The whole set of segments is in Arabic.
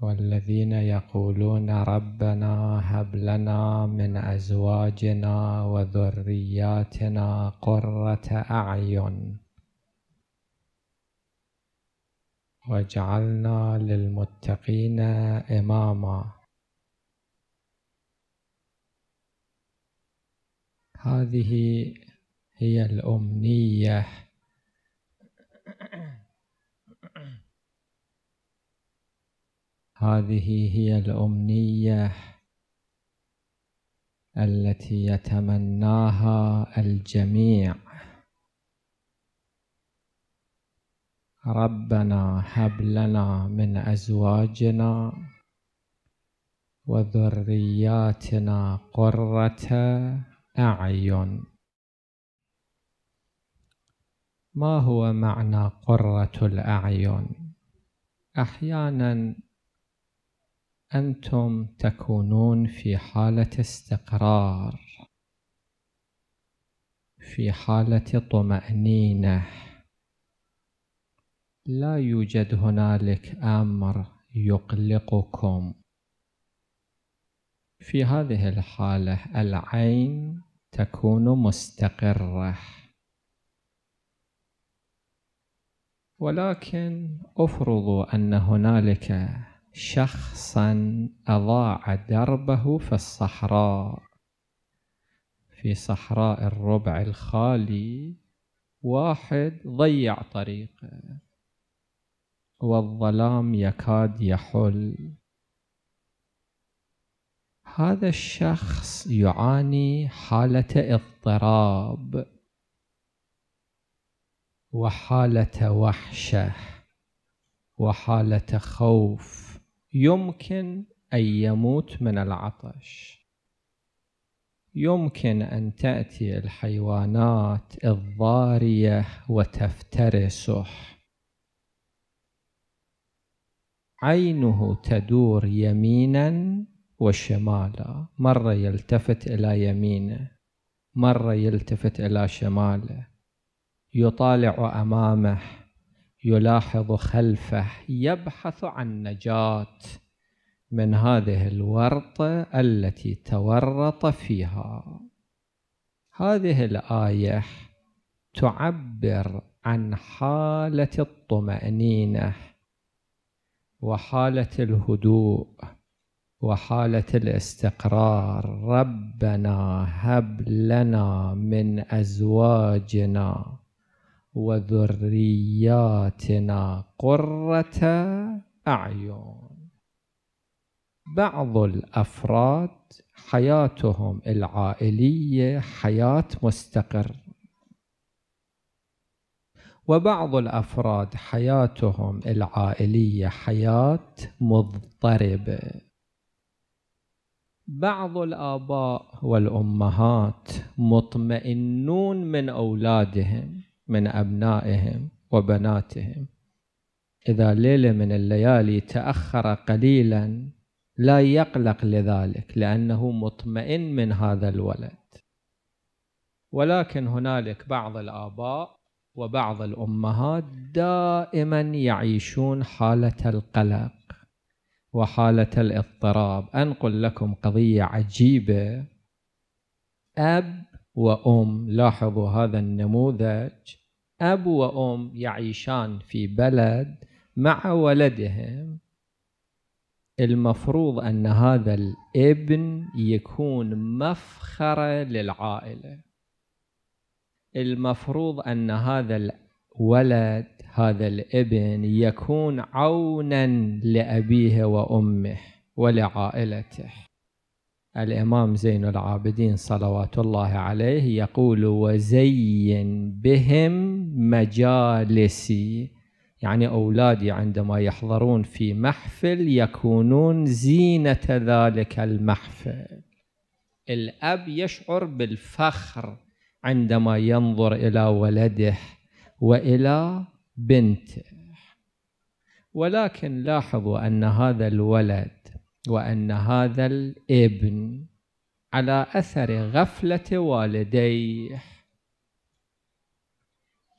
والذين يقولون ربنا هب لنا من ازواجنا وذرياتنا قره اعين واجعلنا للمتقين اماما هذه هي الامنيه هذه هي الأمنية التي يتمناها الجميع ربنا هب لنا من أزواجنا وذرياتنا قرة أعين ما هو معنى قرة الأعين؟ أحيانا أنتم تكونون في حالة استقرار في حالة طمأنينة لا يوجد هنالك أمر يقلقكم في هذه الحالة العين تكون مستقرة ولكن افرضوا أن هنالك شخصا أضاع دربه في الصحراء في صحراء الربع الخالي واحد ضيع طريقه والظلام يكاد يحل هذا الشخص يعاني حالة اضطراب وحالة وحشة وحالة خوف يمكن أن يموت من العطش يمكن أن تأتي الحيوانات الضارية وتفترسه عينه تدور يمينا وشمالا مرة يلتفت إلى يمينه مرة يلتفت إلى شماله يطالع أمامه يلاحظ خلفه يبحث عن نجاة من هذه الورطة التي تورط فيها هذه الآية تعبر عن حالة الطمأنينة وحالة الهدوء وحالة الاستقرار ربنا هب لنا من أزواجنا وذرياتنا قرة أعين بعض الأفراد حياتهم العائلية حياة مستقر وبعض الأفراد حياتهم العائلية حياة مضطربة بعض الآباء والأمهات مطمئنون من أولادهم من أبنائهم وبناتهم إذا ليلة من الليالي تأخر قليلا لا يقلق لذلك لأنه مطمئن من هذا الولد ولكن هنالك بعض الآباء وبعض الأمهات دائما يعيشون حالة القلق وحالة الاضطراب أنقل لكم قضية عجيبة أب وأم لاحظوا هذا النموذج أب وأم يعيشان في بلد مع ولدهم المفروض أن هذا الابن يكون مفخرة للعائلة المفروض أن هذا الولد هذا الابن يكون عونا لأبيه وأمه ولعائلته الإمام زين العابدين صلوات الله عليه يقول وزين بهم مجالسي يعني أولادي عندما يحضرون في محفل يكونون زينة ذلك المحفل الأب يشعر بالفخر عندما ينظر إلى ولده وإلى بنته ولكن لاحظوا أن هذا الولد وأن هذا الابن على أثر غفلة والديه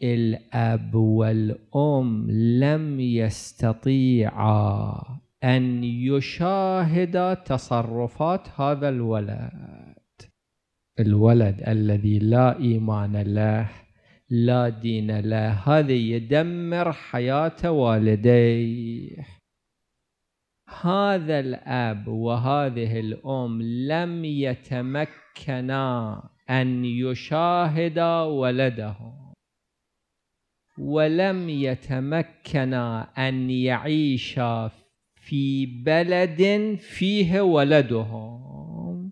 الأب والأم لم يستطيعا أن يشاهدا تصرفات هذا الولد الولد الذي لا إيمان له لا دين له هذا يدمر حياة والديه هذا الأب وهذه الأم لم يتمكنا أن يشاهدا ولدهم ولم يتمكنا أن يعيشا في بلد فيه ولدهم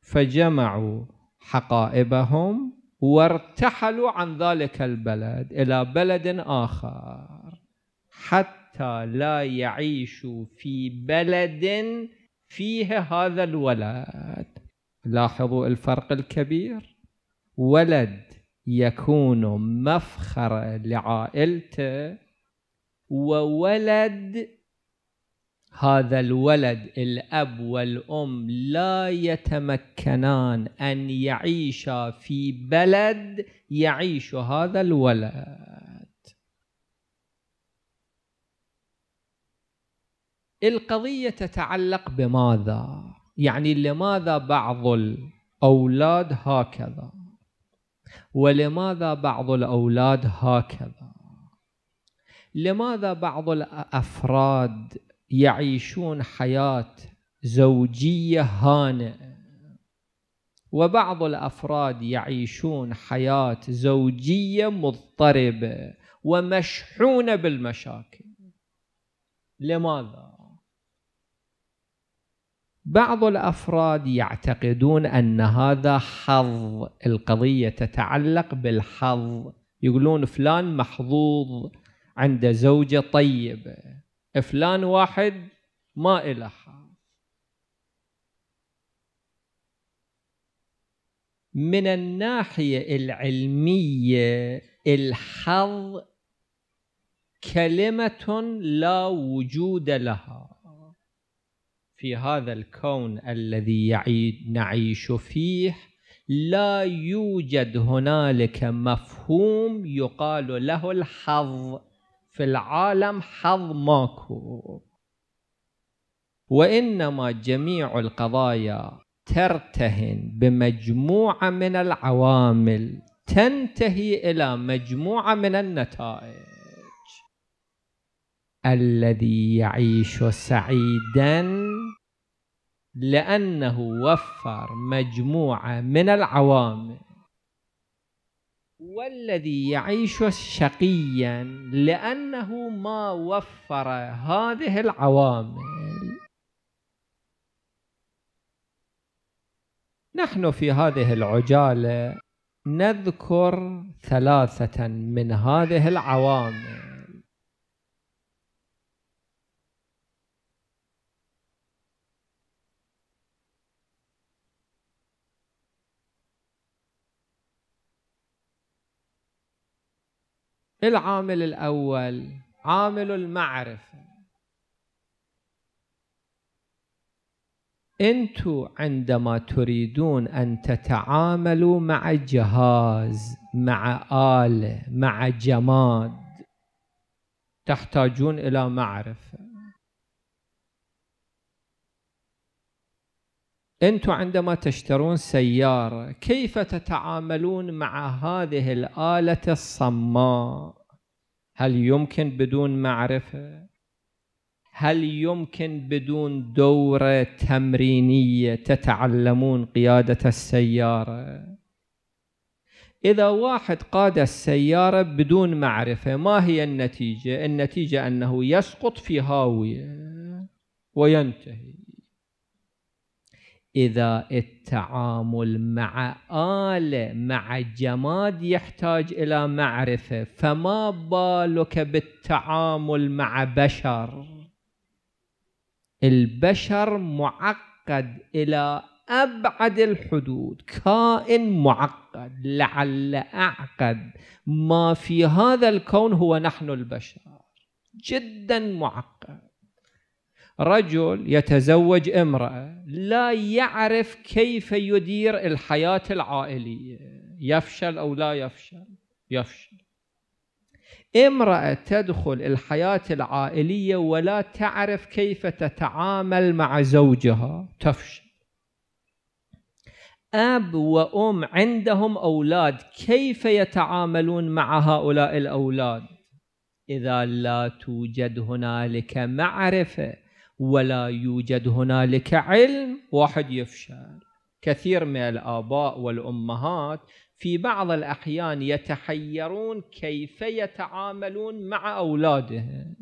فجمعوا حقائبهم وارتحلوا عن ذلك البلد إلى بلد آخر حتى حتى لا يعيشوا في بلد فيه هذا الولد لاحظوا الفرق الكبير ولد يكون مفخرا لعائلته وولد هذا الولد الاب والام لا يتمكنان ان يعيشا في بلد يعيش هذا الولد القضية تتعلق بماذا يعني لماذا بعض الأولاد هكذا ولماذا بعض الأولاد هكذا لماذا بعض الأفراد يعيشون حياة زوجية هانئة وبعض الأفراد يعيشون حياة زوجية مضطربة ومشحونة بالمشاكل لماذا؟ بعض الافراد يعتقدون ان هذا حظ القضيه تتعلق بالحظ يقولون فلان محظوظ عنده زوجه طيبه فلان واحد ما إله حظ من الناحيه العلميه الحظ كلمه لا وجود لها في هذا الكون الذي نعيش فيه لا يوجد هنالك مفهوم يقال له الحظ في العالم حظ ماكو وانما جميع القضايا ترتهن بمجموعه من العوامل تنتهي الى مجموعه من النتائج الذي يعيش سعيدا لأنه وفر مجموعة من العوامل والذي يعيش شقيا لأنه ما وفر هذه العوامل نحن في هذه العجالة نذكر ثلاثة من هذه العوامل العامل الأول عامل المعرفة أنتوا عندما تريدون أن تتعاملوا مع جهاز مع آلة مع جماد تحتاجون إلى معرفة انتم عندما تشترون سياره كيف تتعاملون مع هذه الاله الصماء هل يمكن بدون معرفه هل يمكن بدون دوره تمرينيه تتعلمون قياده السياره إذا واحد قاد السيارة بدون معرفة ما هي النتيجة؟ النتيجة أنه يسقط في هاوية وينتهي إذا التعامل مع آلة مع جماد يحتاج إلى معرفة فما بالك بالتعامل مع بشر البشر معقد إلى أبعد الحدود كائن معقد لعل أعقد ما في هذا الكون هو نحن البشر جدا معقد رجل يتزوج امرأة لا يعرف كيف يدير الحياة العائلية يفشل أو لا يفشل يفشل امرأة تدخل الحياة العائلية ولا تعرف كيف تتعامل مع زوجها تفشل أب وأم عندهم أولاد كيف يتعاملون مع هؤلاء الأولاد إذا لا توجد هنالك معرفة ولا يوجد هنالك علم واحد يفشل كثير من الآباء والأمهات في بعض الأحيان يتحيرون كيف يتعاملون مع أولادهم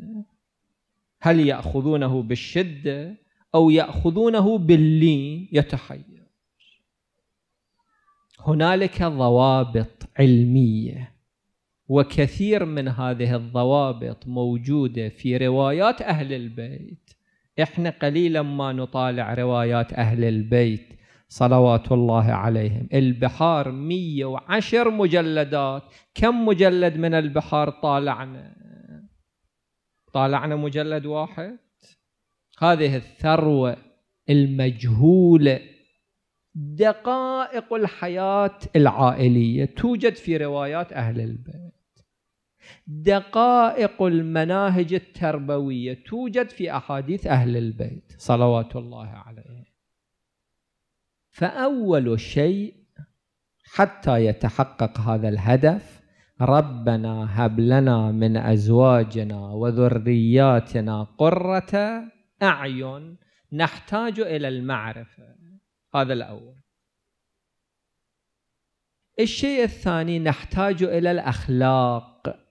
هل يأخذونه بالشدة أو يأخذونه باللين يتحير هنالك ضوابط علمية وكثير من هذه الضوابط موجودة في روايات أهل البيت احنا قليلا ما نطالع روايات اهل البيت صلوات الله عليهم البحار 110 مجلدات كم مجلد من البحار طالعنا طالعنا مجلد واحد هذه الثروة المجهولة دقائق الحياة العائلية توجد في روايات أهل البيت دقائق المناهج التربوية توجد في أحاديث أهل البيت صلوات الله عليهم فأول شيء حتى يتحقق هذا الهدف ربنا هب لنا من أزواجنا وذرياتنا قرة أعين نحتاج إلى المعرفة هذا الأول الشيء الثاني نحتاج إلى الأخلاق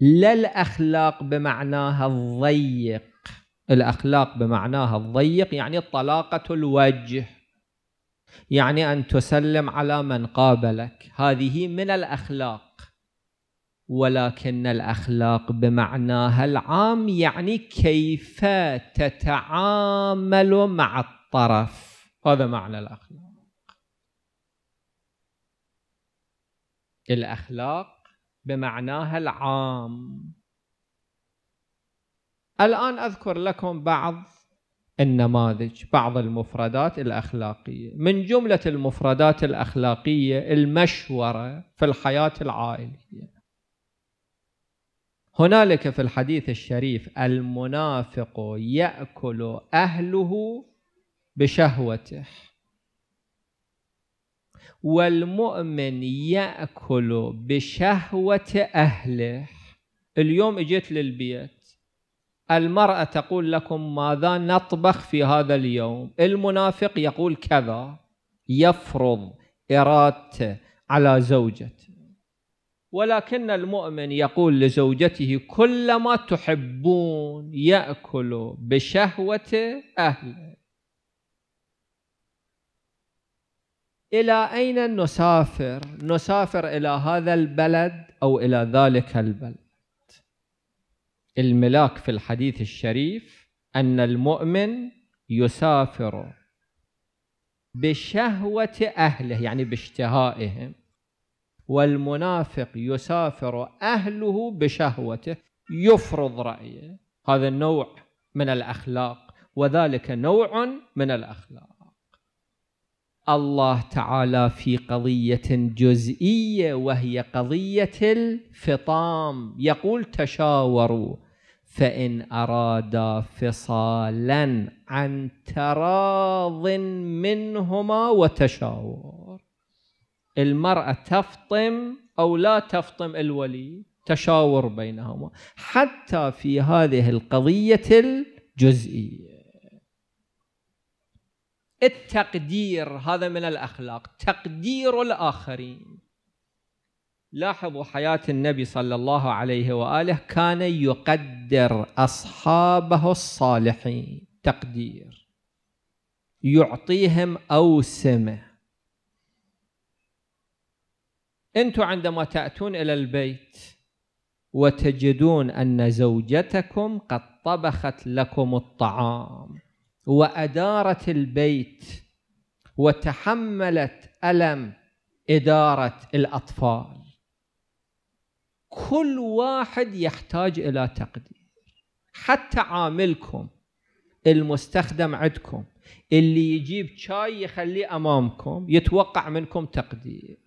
لا الأخلاق بمعناها الضيق الأخلاق بمعناها الضيق يعني طلاقة الوجه يعني أن تسلم على من قابلك هذه من الأخلاق ولكن الأخلاق بمعناها العام يعني كيف تتعامل مع الطرف هذا معنى الأخلاق الأخلاق بمعناها العام الآن أذكر لكم بعض النماذج بعض المفردات الأخلاقية من جملة المفردات الأخلاقية المشورة في الحياة العائلية هنالك في الحديث الشريف المنافق يأكل أهله بشهوته والمؤمن يأكل بشهوة أهله اليوم اجيت للبيت المرأة تقول لكم ماذا نطبخ في هذا اليوم المنافق يقول كذا يفرض إرادته على زوجته ولكن المؤمن يقول لزوجته كلما تحبون يأكل بشهوة أهله إلى أين نسافر نسافر إلى هذا البلد أو إلى ذلك البلد الملاك في الحديث الشريف أن المؤمن يسافر بشهوة أهله يعني باشتهائهم والمنافق يسافر أهله بشهوته يفرض رأيه هذا النوع من الأخلاق وذلك نوع من الأخلاق الله تعالى في قضية جزئية وهي قضية الفطام يقول تشاوروا فإن أرادا فصالا عن تراض منهما وتشاور المرأة تفطم أو لا تفطم الولي تشاور بينهما حتى في هذه القضية الجزئية التقدير هذا من الأخلاق تقدير الآخرين لاحظوا حياة النبي صلى الله عليه وآله كان يقدر أصحابه الصالحين تقدير يعطيهم أوسمة أنتم عندما تأتون إلى البيت وتجدون أن زوجتكم قد طبخت لكم الطعام وأدارت البيت وتحملت ألم إدارة الأطفال كل واحد يحتاج إلى تقدير حتى عاملكم المستخدم عندكم اللي يجيب شاي يخليه أمامكم يتوقع منكم تقدير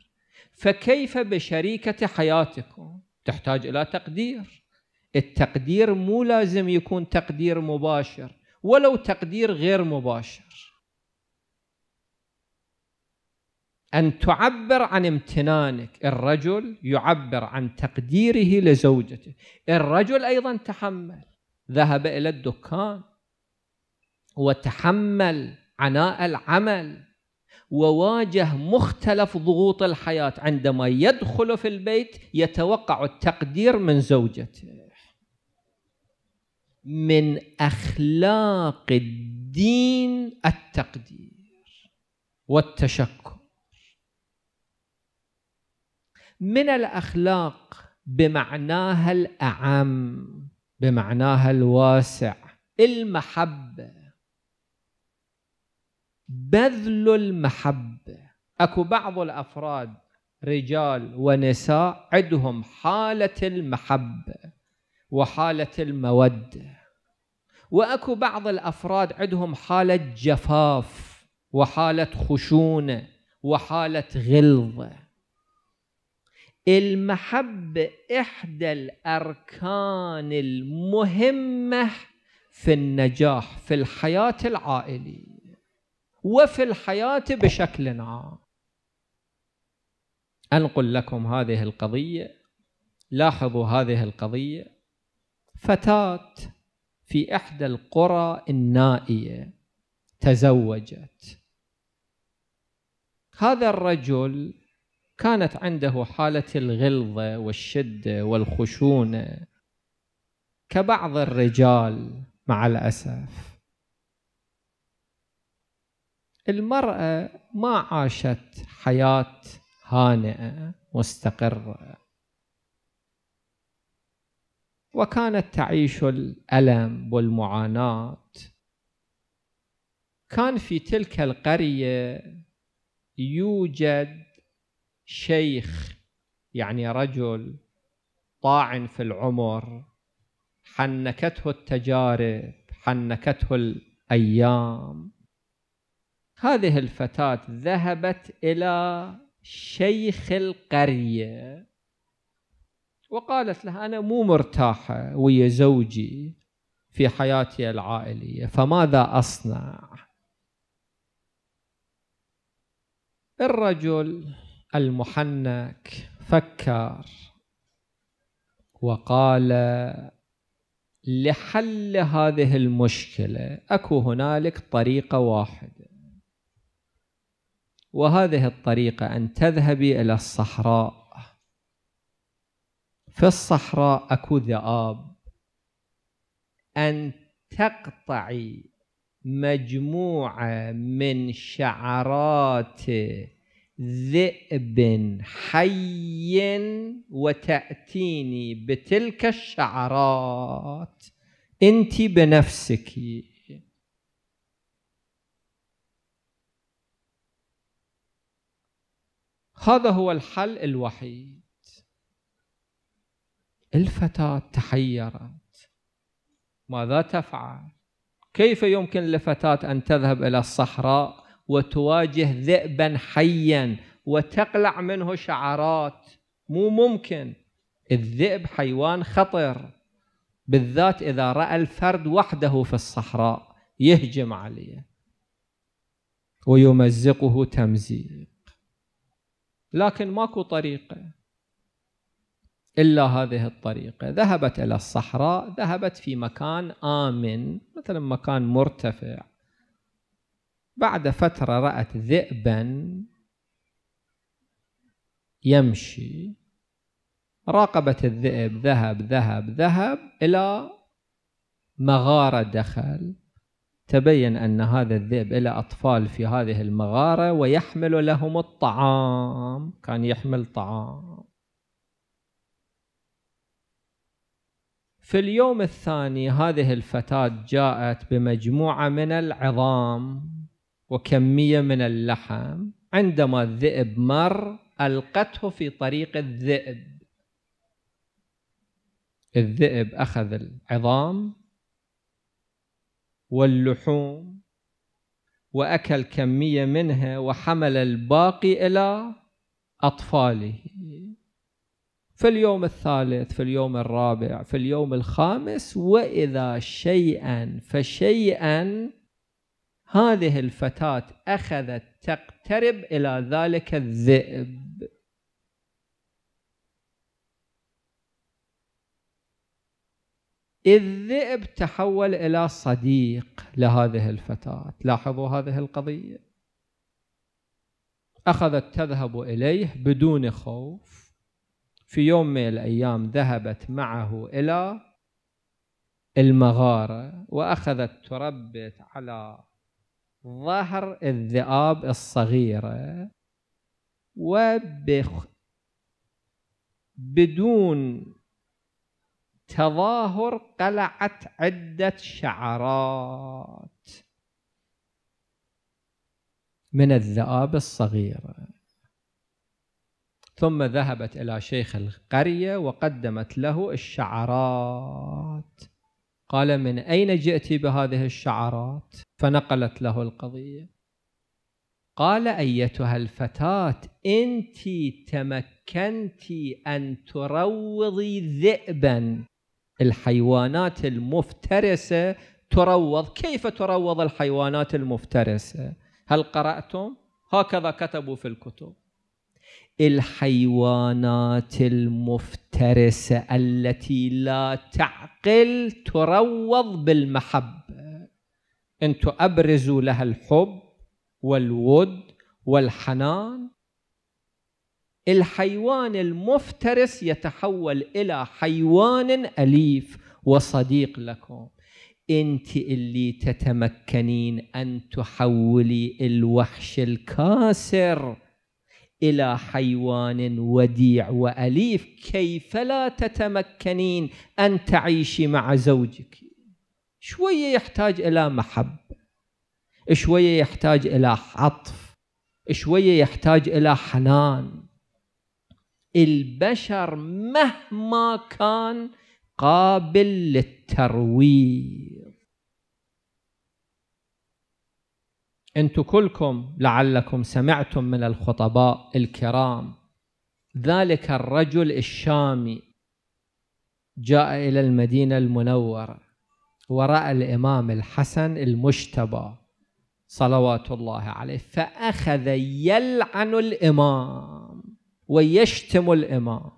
فكيف بشريكة حياتكم تحتاج إلى تقدير التقدير مو لازم يكون تقدير مباشر ولو تقدير غير مباشر أن تعبر عن امتنانك الرجل يعبر عن تقديره لزوجته الرجل أيضا تحمل ذهب إلى الدكان وتحمل عناء العمل وواجه مختلف ضغوط الحياة عندما يدخل في البيت يتوقع التقدير من زوجته من اخلاق الدين التقدير والتشكر من الاخلاق بمعناها الاعم بمعناها الواسع المحبه بذل المحبه اكو بعض الافراد رجال ونساء عندهم حاله المحبه وحاله الموده واكو بعض الافراد عندهم حاله جفاف وحاله خشونه وحاله غلظه المحبه احدى الاركان المهمه في النجاح في الحياه العائليه وفي الحياه بشكل عام انقل لكم هذه القضيه لاحظوا هذه القضيه فتاه في إحدى القرى النائية تزوجت هذا الرجل كانت عنده حالة الغلظة والشدة والخشونة كبعض الرجال مع الأسف المرأة ما عاشت حياة هانئة مستقرة وكانت تعيش الألم والمعاناة كان في تلك القرية يوجد شيخ يعني رجل طاعن في العمر حنكته التجارب حنكته الأيام هذه الفتاة ذهبت إلى شيخ القرية وقالت له أنا مو مرتاحة ويا زوجي في حياتي العائلية فماذا أصنع الرجل المحنك فكر وقال لحل هذه المشكلة أكو هنالك طريقة واحدة وهذه الطريقة أن تذهبي إلى الصحراء في الصحراء أكو ذئاب أن تقطعي مجموعة من شعرات ذئب حي وتأتيني بتلك الشعرات أنت بنفسك هذا هو الحل الوحيد الفتاة تحيرت ماذا تفعل كيف يمكن لفتاة أن تذهب إلى الصحراء وتواجه ذئبا حيا وتقلع منه شعرات مو ممكن الذئب حيوان خطر بالذات إذا رأى الفرد وحده في الصحراء يهجم عليه ويمزقه تمزيق لكن ماكو طريقه إلا هذه الطريقة ذهبت إلى الصحراء ذهبت في مكان آمن مثلا مكان مرتفع بعد فترة رأت ذئبا يمشي راقبت الذئب ذهب ذهب ذهب إلى مغارة دخل تبين أن هذا الذئب إلى أطفال في هذه المغارة ويحمل لهم الطعام كان يحمل طعام في اليوم الثاني هذه الفتاة جاءت بمجموعة من العظام وكمية من اللحم عندما الذئب مر ألقته في طريق الذئب الذئب أخذ العظام واللحوم وأكل كمية منها وحمل الباقي إلى أطفاله في اليوم الثالث في اليوم الرابع في اليوم الخامس واذا شيئا فشيئا هذه الفتاه اخذت تقترب الى ذلك الذئب الذئب تحول الى صديق لهذه الفتاه لاحظوا هذه القضيه اخذت تذهب اليه بدون خوف في يوم من الأيام ذهبت معه إلى المغارة وأخذت تربت على ظهر الذئاب الصغيرة وبخ بدون تظاهر قلعت عدة شعرات من الذئاب الصغيره ثم ذهبت إلى شيخ القرية وقدمت له الشعرات قال من أين جئت بهذه الشعرات فنقلت له القضية قال أيتها الفتاة أنت تمكنت أن تروضي ذئبا الحيوانات المفترسة تروض كيف تروض الحيوانات المفترسة هل قرأتم؟ هكذا كتبوا في الكتب الحيوانات المفترسه التي لا تعقل تروض بالمحبه أن ابرزوا لها الحب والود والحنان الحيوان المفترس يتحول الى حيوان اليف وصديق لكم انت اللي تتمكنين ان تحولي الوحش الكاسر الى حيوان وديع واليف كيف لا تتمكنين ان تعيشي مع زوجك شويه يحتاج الى محبه شويه يحتاج الى عطف شويه يحتاج الى حنان البشر مهما كان قابل للترويض أنتم كلكم لعلكم سمعتم من الخطباء الكرام ذلك الرجل الشامي جاء إلى المدينة المنورة وراى الإمام الحسن المجتبى صلوات الله عليه فأخذ يلعن الإمام ويشتم الإمام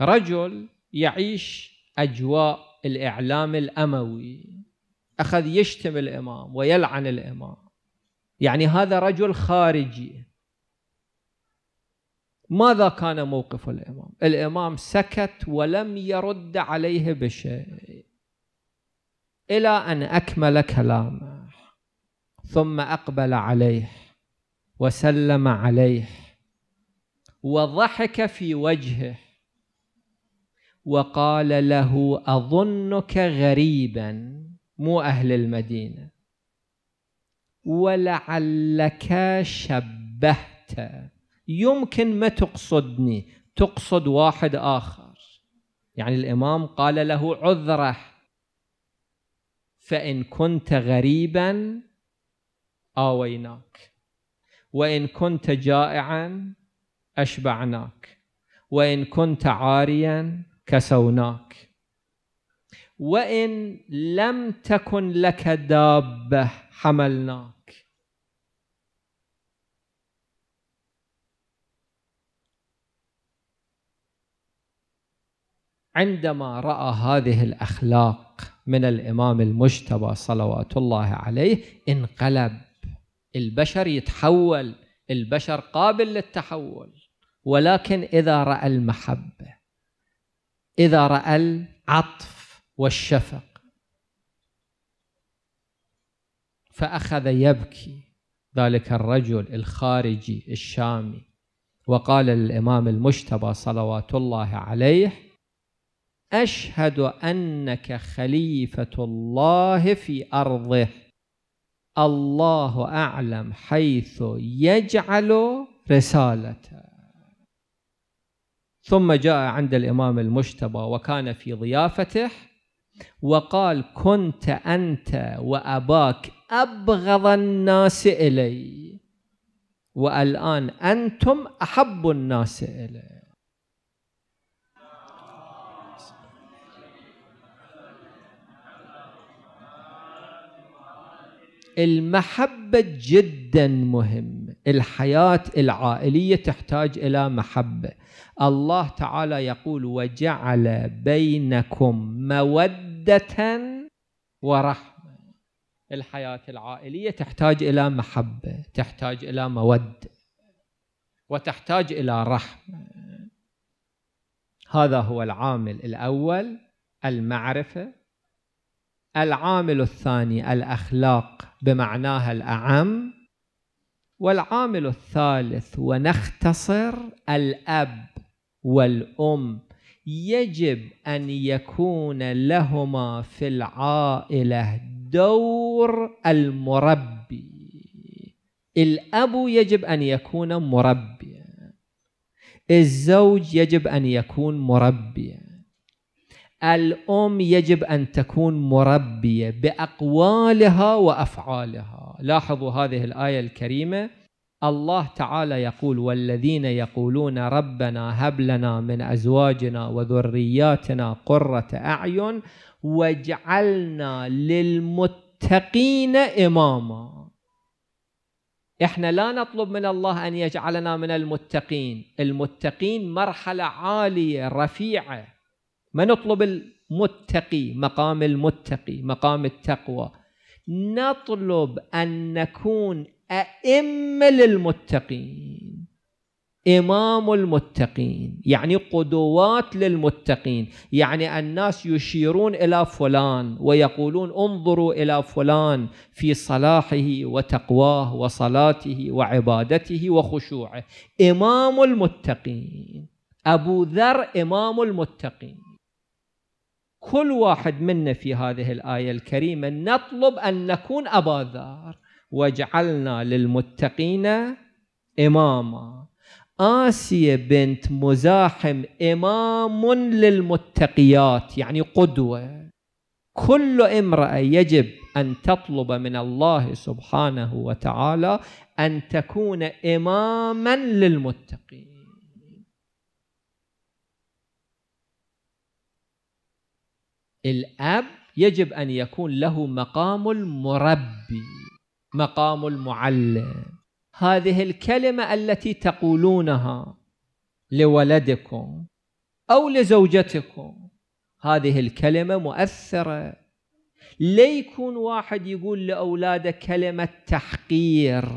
رجل يعيش أجواء الإعلام الأموي أخذ يشتم الإمام ويلعن الإمام يعني هذا رجل خارجي ماذا كان موقف الإمام؟ الإمام سكت ولم يرد عليه بشيء إلى أن أكمل كلامه ثم أقبل عليه وسلم عليه وضحك في وجهه وقال له أظنك غريبا مو أهل المدينة ولعلك شبهت يمكن ما تقصدني تقصد واحد آخر يعني الإمام قال له عذره فإن كنت غريبا آويناك وإن كنت جائعا أشبعناك وإن كنت عاريا كسوناك وإن لم تكن لك دابة حملناك عندما رأى هذه الأخلاق من الإمام المجتبى صلوات الله عليه انقلب البشر يتحول البشر قابل للتحول ولكن إذا رأى المحبة إذا رأى العطف والشفق فأخذ يبكي ذلك الرجل الخارجي الشامي وقال للإمام المجتبى صلوات الله عليه أشهد أنك خليفة الله في أرضه الله أعلم حيث يجعل رسالته ثم جاء عند الإمام المجتبى وكان في ضيافته وقال كنت أنت وأباك أبغض الناس إلي والآن أنتم أحب الناس إلي المحبة جدا مهمة الحياة العائلية تحتاج إلى محبة الله تعالى يقول وجعل بينكم مودة ورحمة الحياة العائلية تحتاج إلى محبة تحتاج إلى مودة وتحتاج إلى رحمة هذا هو العامل الأول المعرفة العامل الثاني الأخلاق بمعناها الأعم والعامل الثالث ونختصر الاب والام يجب ان يكون لهما في العائله دور المربي الاب يجب ان يكون مربيا الزوج يجب ان يكون مربيا الأم يجب أن تكون مربية بأقوالها وأفعالها لاحظوا هذه الآية الكريمة الله تعالى يقول والذين يقولون ربنا هب لنا من أزواجنا وذرياتنا قرة أعين واجعلنا للمتقين إماما احنا لا نطلب من الله أن يجعلنا من المتقين المتقين مرحلة عالية رفيعة ما نطلب المتقي مقام المتقي مقام التقوى نطلب أن نكون أئمة للمتقين إمام المتقين يعني قدوات للمتقين يعني الناس يشيرون إلى فلان ويقولون انظروا إلى فلان في صلاحه وتقواه وصلاته وعبادته وخشوعه إمام المتقين أبو ذر إمام المتقين كل واحد منا في هذه الآية الكريمة نطلب أن نكون أبا ذر واجعلنا للمتقين إماما آسية بنت مزاحم إمام للمتقيات يعني قدوة كل امرأة يجب أن تطلب من الله سبحانه وتعالى أن تكون إماما للمتقين الأب يجب أن يكون له مقام المربي مقام المعلم هذه الكلمة التي تقولونها لولدكم أو لزوجتكم هذه الكلمة مؤثرة ليكون واحد يقول لأولاده كلمة تحقير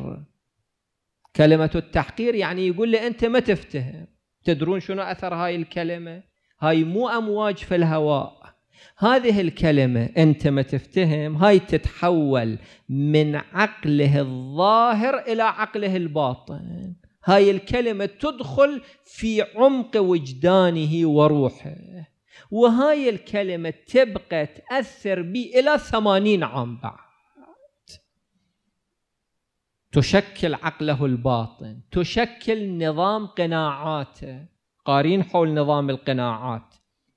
كلمة التحقير يعني يقول له أنت ما تفتهم تدرون شنو أثر هاي الكلمة هاي مو أمواج في الهواء هذه الكلمة أنت ما تفتهم هاي تتحول من عقله الظاهر إلى عقله الباطن هاي الكلمة تدخل في عمق وجدانه وروحه وهاي الكلمة تبقى تأثر بي إلى ثمانين عام بعد تشكل عقله الباطن تشكل نظام قناعاته قارين حول نظام القناعات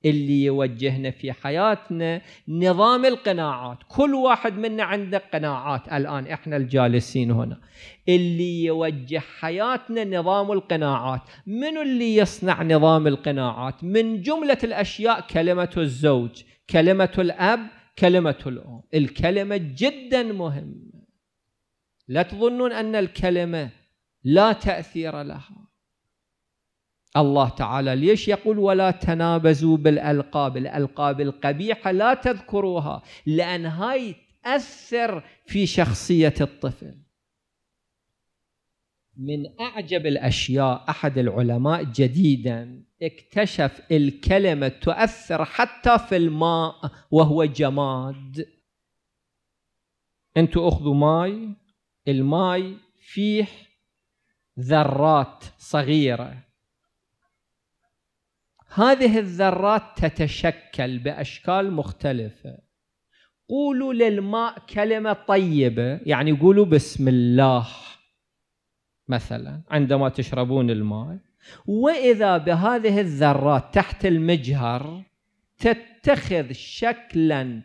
اللي يوجهنا في حياتنا نظام القناعات كل واحد منا عنده قناعات الآن إحنا الجالسين هنا اللي يوجه حياتنا نظام القناعات من اللي يصنع نظام القناعات من جملة الأشياء كلمة الزوج كلمة الأب كلمة الأم الكلمة جدا مهمة لا تظنون أن الكلمة لا تأثير لها الله تعالى ليش يقول ولا تنابزوا بالألقاب الألقاب القبيحة لا تذكروها لأن هاي تأثر في شخصية الطفل من أعجب الأشياء أحد العلماء جديدا اكتشف الكلمة تؤثر حتى في الماء وهو جماد أنتوا أخذوا ماي الماي فيه ذرات صغيرة هذه الذرات تتشكل بأشكال مختلفة قولوا للماء كلمة طيبة يعني قولوا بسم الله مثلا عندما تشربون الماء وإذا بهذه الذرات تحت المجهر تتخذ شكلا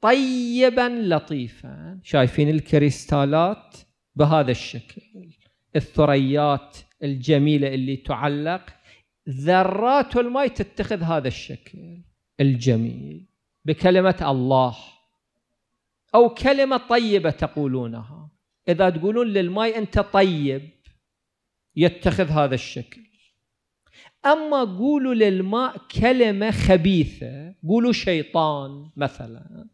طيبا لطيفا شايفين الكريستالات بهذا الشكل الثريات الجميلة اللي تعلق ذرات الماء تتخذ هذا الشكل الجميل بكلمة الله أو كلمة طيبة تقولونها إذا تقولون للماء أنت طيب يتخذ هذا الشكل أما قولوا للماء كلمة خبيثة قولوا شيطان مثلا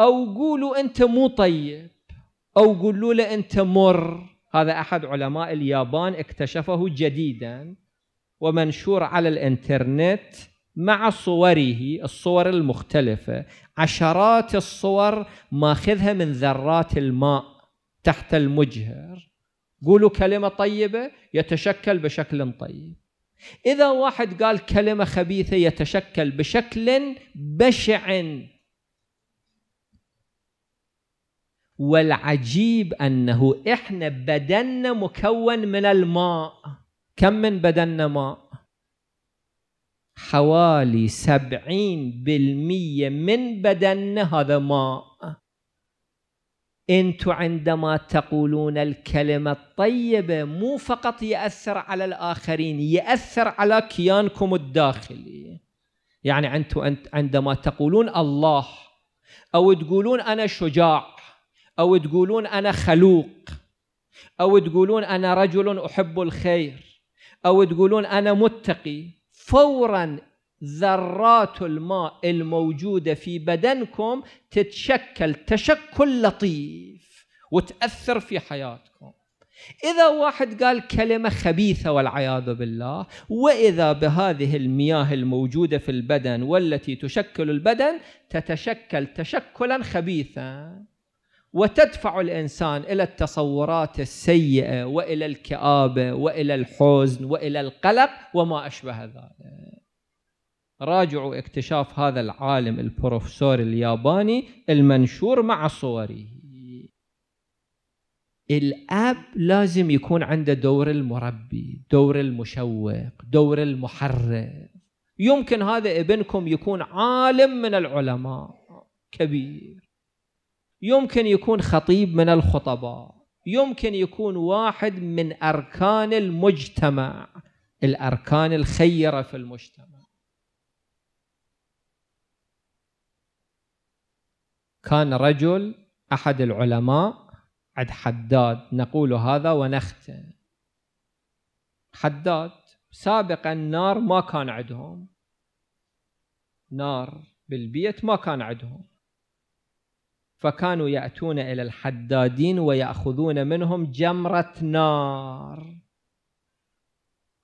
أو قولوا أنت مو طيب أو قولوا له أنت مر هذا احد علماء اليابان اكتشفه جديدا ومنشور على الانترنت مع صوره الصور المختلفه عشرات الصور ماخذها من ذرات الماء تحت المجهر قولوا كلمه طيبه يتشكل بشكل طيب اذا واحد قال كلمه خبيثه يتشكل بشكل بشع والعجيب أنه إحنا بدننا مكون من الماء كم من بدننا ماء؟ حوالي سبعين بالمية من بدننا هذا ماء أنتوا عندما تقولون الكلمة الطيبة مو فقط يأثر على الآخرين يأثر على كيانكم الداخلي يعني أنتوا عندما تقولون الله أو تقولون أنا شجاع أو تقولون أنا خلوق أو تقولون أنا رجل أحب الخير أو تقولون أنا متقي فورا ذرات الماء الموجودة في بدنكم تتشكل تشكل لطيف وتأثر في حياتكم إذا واحد قال كلمة خبيثة والعياذ بالله وإذا بهذه المياه الموجودة في البدن والتي تشكل البدن تتشكل تشكلا خبيثا وتدفع الانسان الى التصورات السيئه والى الكابه والى الحزن والى القلق وما اشبه ذلك. راجعوا اكتشاف هذا العالم البروفيسور الياباني المنشور مع صوره. الاب لازم يكون عنده دور المربي، دور المشوق، دور المحرر. يمكن هذا ابنكم يكون عالم من العلماء كبير. يمكن يكون خطيب من الخطباء يمكن يكون واحد من أركان المجتمع الأركان الخيرة في المجتمع كان رجل أحد العلماء عد حداد نقول هذا ونختم حداد سابقا نار ما كان عندهم نار بالبيت ما كان عندهم فكانوا يأتون إلى الحدادين ويأخذون منهم جمرة نار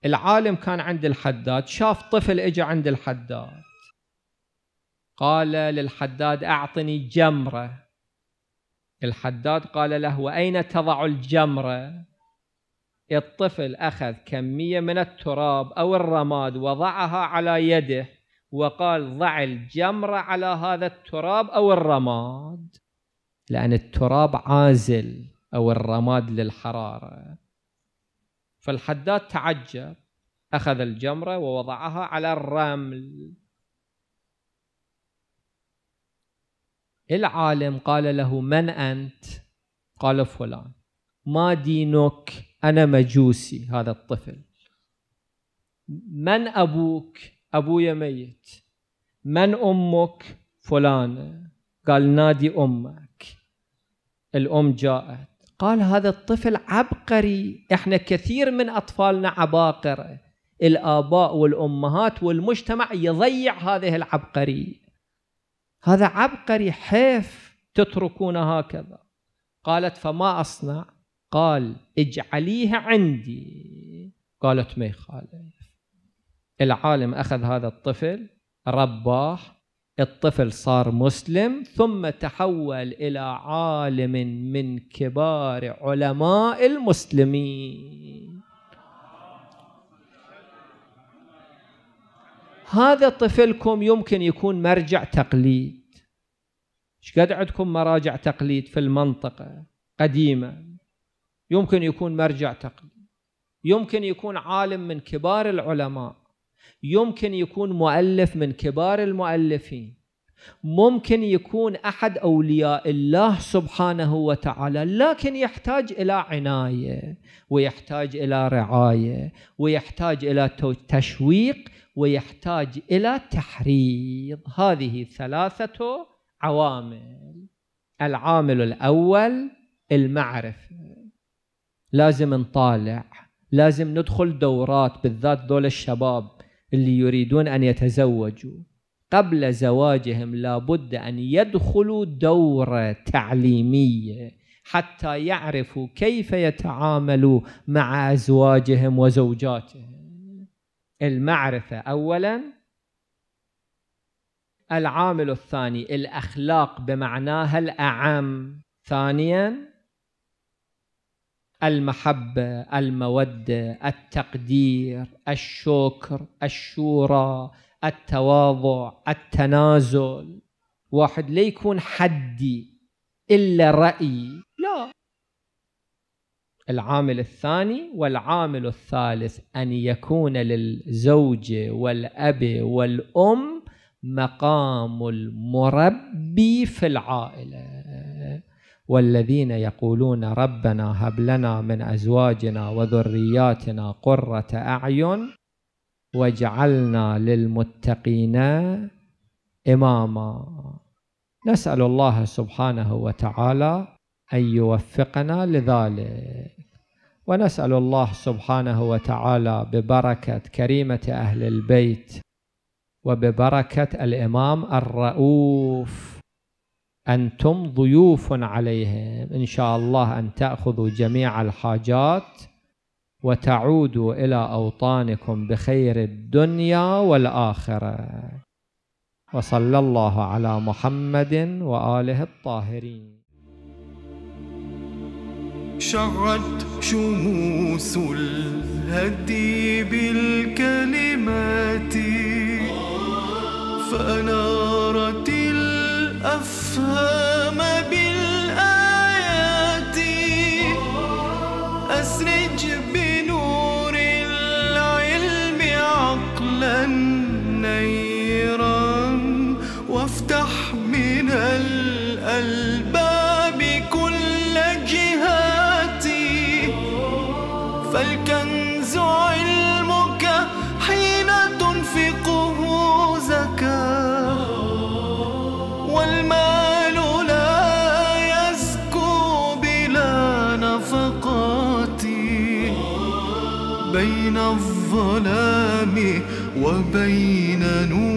العالم كان عند الحداد شاف طفل اجى عند الحداد قال للحداد أعطني جمرة الحداد قال له وأين تضع الجمرة الطفل أخذ كمية من التراب أو الرماد وضعها على يده وقال ضع الجمرة على هذا التراب أو الرماد لأن التراب عازل أو الرماد للحرارة فالحداد تعجب أخذ الجمرة ووضعها على الرمل العالم قال له من أنت؟ قال فلان ما دينك؟ أنا مجوسي هذا الطفل من أبوك؟ أبويا ميت من أمك؟ فلانة قال نادي أمك الأم جاءت قال هذا الطفل عبقري احنا كثير من أطفالنا عباقرة الآباء والأمهات والمجتمع يضيع هذه العبقرية هذا عبقري حيف تتركون هكذا قالت فما أصنع قال اجعليه عندي قالت ما يخالف العالم أخذ هذا الطفل رباه الطفل صار مسلم ثم تحول الى عالم من كبار علماء المسلمين هذا طفلكم يمكن يكون مرجع تقليد ايش قد عندكم مراجع تقليد في المنطقه قديمه يمكن يكون مرجع تقليد يمكن يكون عالم من كبار العلماء يمكن يكون مؤلف من كبار المؤلفين ممكن يكون احد اولياء الله سبحانه وتعالى لكن يحتاج الى عنايه ويحتاج الى رعايه ويحتاج الى تشويق ويحتاج الى تحريض هذه ثلاثه عوامل العامل الاول المعرفه لازم نطالع لازم ندخل دورات بالذات دول الشباب اللي يريدون أن يتزوجوا قبل زواجهم لابد أن يدخلوا دورة تعليمية حتى يعرفوا كيف يتعاملوا مع أزواجهم وزوجاتهم المعرفة أولا العامل الثاني الأخلاق بمعناها الأعم ثانيا المحبه الموده التقدير الشكر الشورى التواضع التنازل واحد لا يكون حدي الا رايي لا العامل الثاني والعامل الثالث ان يكون للزوج والاب والام مقام المربي في العائله والذين يقولون ربنا هب لنا من أزواجنا وذرياتنا قرة أعين واجعلنا للمتقين إماما نسأل الله سبحانه وتعالى أن يوفقنا لذلك ونسأل الله سبحانه وتعالى ببركة كريمة أهل البيت وببركة الإمام الرؤوف أنتم ضيوف عليهم إن شاء الله أن تأخذوا جميع الحاجات وتعودوا إلى أوطانكم بخير الدنيا والآخرة وصلى الله على محمد وآله الطاهرين شعت شموس الهدي بالكلمات فأنارت أفهم بالآيات أسرج بالآيات وبين نور